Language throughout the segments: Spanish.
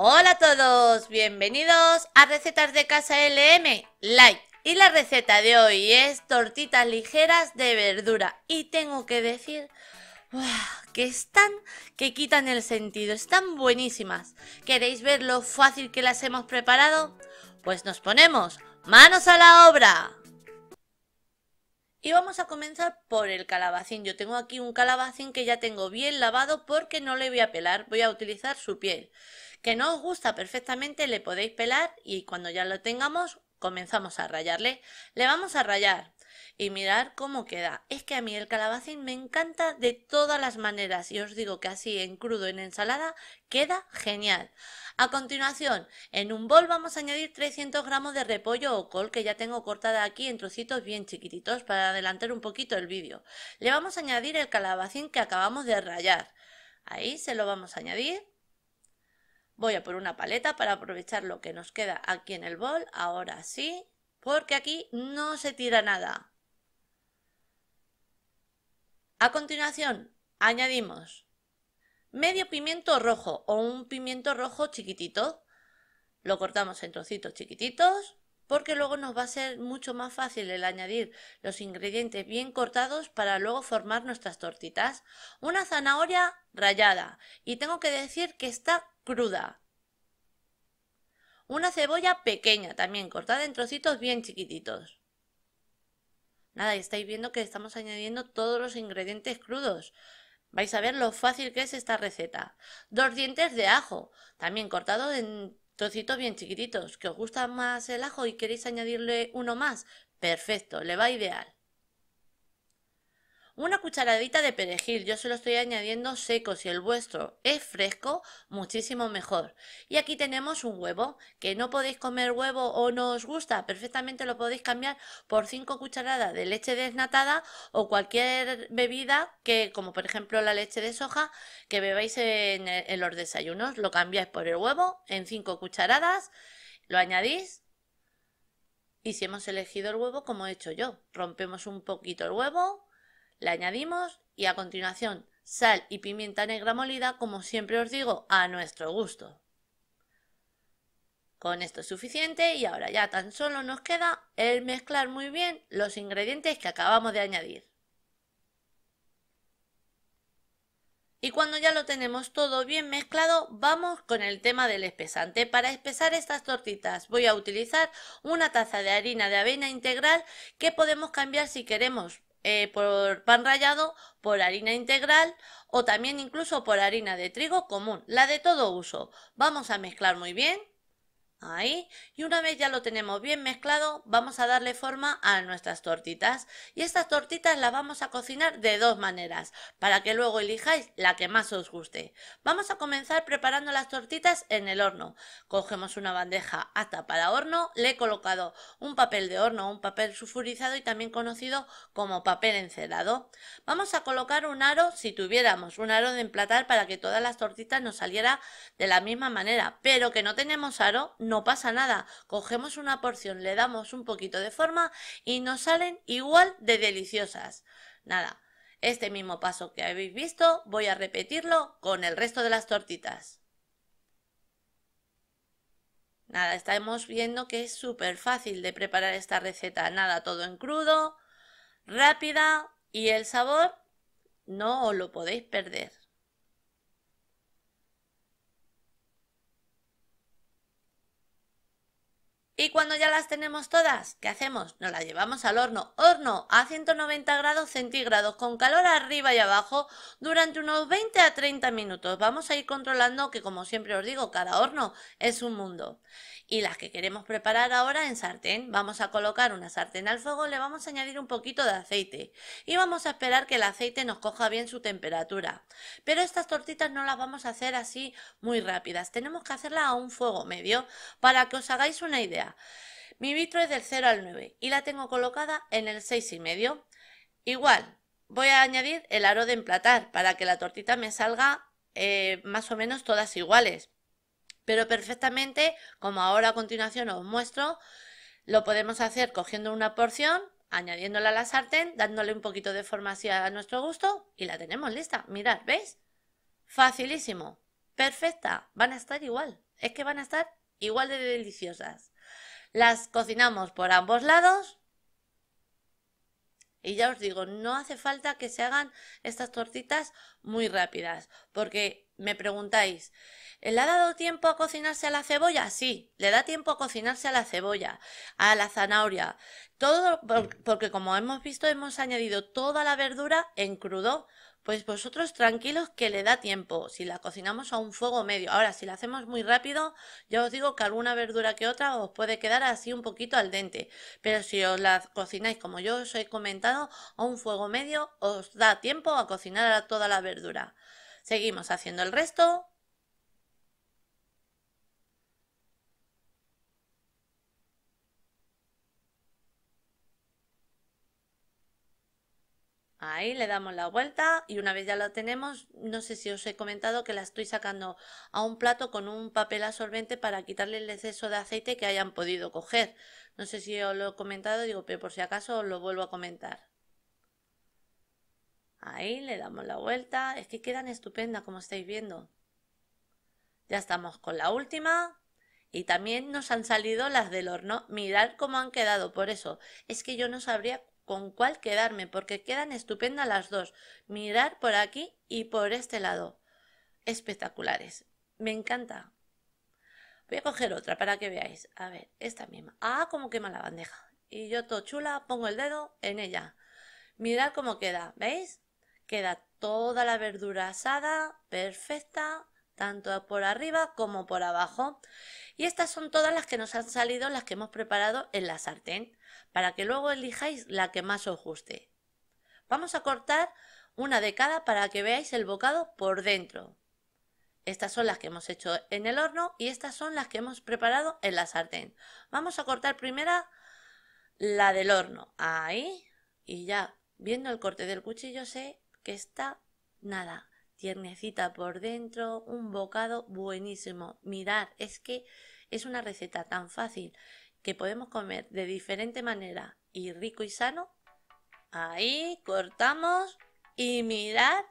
Hola a todos, bienvenidos a Recetas de Casa LM like Y la receta de hoy es tortitas ligeras de verdura. Y tengo que decir que están, que quitan el sentido, están buenísimas. ¿Queréis ver lo fácil que las hemos preparado? Pues nos ponemos manos a la obra. Y vamos a comenzar por el calabacín. Yo tengo aquí un calabacín que ya tengo bien lavado porque no le voy a pelar, voy a utilizar su piel que no os gusta perfectamente le podéis pelar y cuando ya lo tengamos comenzamos a rayarle. Le vamos a rayar y mirar cómo queda. Es que a mí el calabacín me encanta de todas las maneras y os digo que así en crudo en ensalada queda genial. A continuación, en un bol vamos a añadir 300 gramos de repollo o col que ya tengo cortada aquí en trocitos bien chiquititos para adelantar un poquito el vídeo. Le vamos a añadir el calabacín que acabamos de rayar. Ahí se lo vamos a añadir Voy a por una paleta para aprovechar lo que nos queda aquí en el bol, ahora sí, porque aquí no se tira nada. A continuación, añadimos medio pimiento rojo o un pimiento rojo chiquitito. Lo cortamos en trocitos chiquititos porque luego nos va a ser mucho más fácil el añadir los ingredientes bien cortados para luego formar nuestras tortitas. Una zanahoria rallada y tengo que decir que está cruda. Una cebolla pequeña también, cortada en trocitos bien chiquititos. Nada, estáis viendo que estamos añadiendo todos los ingredientes crudos. Vais a ver lo fácil que es esta receta. Dos dientes de ajo, también cortado en trocitos bien chiquititos. ¿Que os gusta más el ajo y queréis añadirle uno más? Perfecto, le va ideal. Una cucharadita de perejil, yo se lo estoy añadiendo seco, si el vuestro es fresco, muchísimo mejor. Y aquí tenemos un huevo, que no podéis comer huevo o no os gusta, perfectamente lo podéis cambiar por 5 cucharadas de leche desnatada o cualquier bebida que, como por ejemplo la leche de soja, que bebáis en, en los desayunos, lo cambiáis por el huevo en 5 cucharadas, lo añadís y si hemos elegido el huevo, como he hecho yo, rompemos un poquito el huevo, la añadimos y a continuación sal y pimienta negra molida, como siempre os digo, a nuestro gusto. Con esto es suficiente y ahora ya tan solo nos queda el mezclar muy bien los ingredientes que acabamos de añadir. Y cuando ya lo tenemos todo bien mezclado, vamos con el tema del espesante. Para espesar estas tortitas voy a utilizar una taza de harina de avena integral que podemos cambiar si queremos eh, por pan rallado, por harina integral o también incluso por harina de trigo común, la de todo uso. Vamos a mezclar muy bien Ahí. Y una vez ya lo tenemos bien mezclado, vamos a darle forma a nuestras tortitas. Y estas tortitas las vamos a cocinar de dos maneras, para que luego elijáis la que más os guste. Vamos a comenzar preparando las tortitas en el horno. Cogemos una bandeja hasta para horno, le he colocado un papel de horno, un papel sulfurizado y también conocido como papel encerado. Vamos a colocar un aro, si tuviéramos un aro de emplatar, para que todas las tortitas nos saliera de la misma manera. Pero que no tenemos aro, no pasa nada. Cogemos una porción, le damos un poquito de forma y nos salen igual de deliciosas. Nada, este mismo paso que habéis visto voy a repetirlo con el resto de las tortitas. Nada, estamos viendo que es súper fácil de preparar esta receta. Nada, todo en crudo, rápida y el sabor no os lo podéis perder. Y cuando ya las tenemos todas, ¿qué hacemos? Nos las llevamos al horno. Horno a 190 grados centígrados con calor arriba y abajo durante unos 20 a 30 minutos. Vamos a ir controlando que como siempre os digo, cada horno es un mundo. Y las que queremos preparar ahora en sartén, vamos a colocar una sartén al fuego, le vamos a añadir un poquito de aceite y vamos a esperar que el aceite nos coja bien su temperatura. Pero estas tortitas no las vamos a hacer así muy rápidas, tenemos que hacerlas a un fuego medio para que os hagáis una idea. Mi vitro es del 0 al 9 y la tengo colocada en el y medio Igual, voy a añadir el aro de emplatar para que la tortita me salga eh, más o menos todas iguales. Pero perfectamente, como ahora a continuación os muestro, lo podemos hacer cogiendo una porción, añadiéndola a la sartén, dándole un poquito de forma así a nuestro gusto y la tenemos lista. Mirad, ¿veis? Facilísimo, perfecta, van a estar igual, es que van a estar igual de deliciosas. Las cocinamos por ambos lados. Y ya os digo, no hace falta que se hagan estas tortitas muy rápidas, porque me preguntáis, ¿le ha dado tiempo a cocinarse a la cebolla? Sí, le da tiempo a cocinarse a la cebolla, a la zanahoria, todo porque como hemos visto hemos añadido toda la verdura en crudo, pues vosotros tranquilos que le da tiempo, si la cocinamos a un fuego medio. Ahora, si la hacemos muy rápido, ya os digo que alguna verdura que otra os puede quedar así un poquito al dente. Pero si os la cocináis, como yo os he comentado, a un fuego medio, os da tiempo a cocinar a toda la verdura. Seguimos haciendo el resto Ahí le damos la vuelta y una vez ya lo tenemos, no sé si os he comentado que la estoy sacando a un plato con un papel absorbente para quitarle el exceso de aceite que hayan podido coger. No sé si os lo he comentado, digo, pero por si acaso os lo vuelvo a comentar. Ahí le damos la vuelta, es que quedan estupendas como estáis viendo. Ya estamos con la última, y también nos han salido las del horno. Mirad cómo han quedado. Por eso es que yo no sabría con cuál quedarme, porque quedan estupendas las dos. Mirar por aquí y por este lado. Espectaculares. Me encanta. Voy a coger otra para que veáis. A ver, esta misma. Ah, como quema la bandeja. Y yo todo chula, pongo el dedo en ella. Mirad cómo queda, ¿veis? Queda toda la verdura asada, perfecta tanto por arriba como por abajo. Y estas son todas las que nos han salido, las que hemos preparado en la sartén, para que luego elijáis la que más os guste. Vamos a cortar una de cada para que veáis el bocado por dentro. Estas son las que hemos hecho en el horno y estas son las que hemos preparado en la sartén. Vamos a cortar primera la del horno. Ahí. Y ya, viendo el corte del cuchillo, sé que está nada tiernecita por dentro, un bocado buenísimo. Mirad, es que es una receta tan fácil que podemos comer de diferente manera y rico y sano. Ahí cortamos y mirad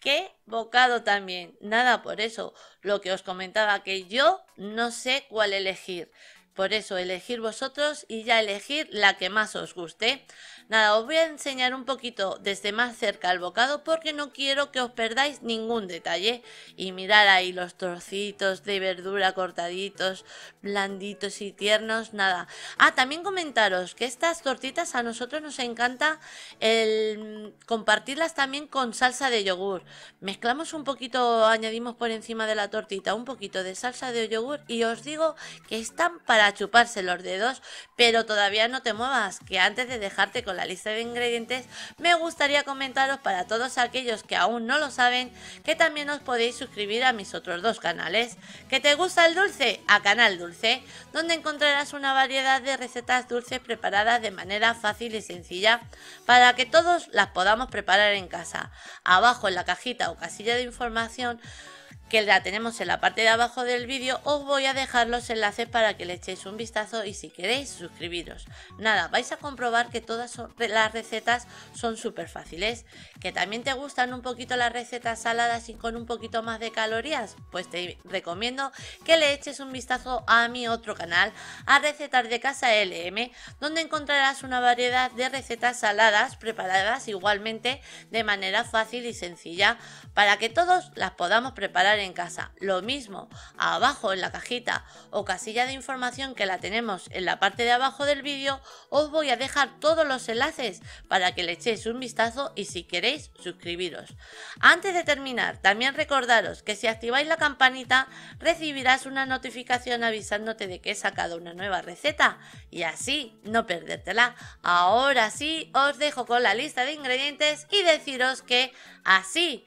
qué bocado también. Nada por eso, lo que os comentaba que yo no sé cuál elegir. Por eso elegir vosotros y ya elegir la que más os guste. Nada, os voy a enseñar un poquito desde más cerca el bocado porque no quiero que os perdáis ningún detalle. Y mirar ahí los trocitos de verdura cortaditos, blanditos y tiernos, nada. Ah, también comentaros que estas tortitas a nosotros nos encanta el compartirlas también con salsa de yogur. Mezclamos un poquito, añadimos por encima de la tortita un poquito de salsa de yogur y os digo que están para chuparse los dedos, pero todavía no te muevas, que antes de dejarte con la lista de ingredientes, me gustaría comentaros para todos aquellos que aún no lo saben, que también os podéis suscribir a mis otros dos canales, que te gusta el dulce, a Canal Dulce, donde encontrarás una variedad de recetas dulces preparadas de manera fácil y sencilla, para que todos las podamos preparar en casa. Abajo en la cajita o casilla de información, que la tenemos en la parte de abajo del vídeo, os voy a dejar los enlaces para que le echéis un vistazo y si queréis suscribiros. Nada, vais a comprobar que todas las recetas son súper fáciles. ¿Que también te gustan un poquito las recetas saladas y con un poquito más de calorías? Pues te recomiendo que le eches un vistazo a mi otro canal, a Recetar de Casa LM, donde encontrarás una variedad de recetas saladas preparadas igualmente de manera fácil y sencilla para que todos las podamos preparar en casa. Lo mismo, abajo en la cajita o casilla de información que la tenemos en la parte de abajo del vídeo, os voy a dejar todos los enlaces para que le echéis un vistazo y si queréis suscribiros. Antes de terminar, también recordaros que si activáis la campanita recibirás una notificación avisándote de que he sacado una nueva receta y así no perdértela. Ahora sí, os dejo con la lista de ingredientes y deciros que así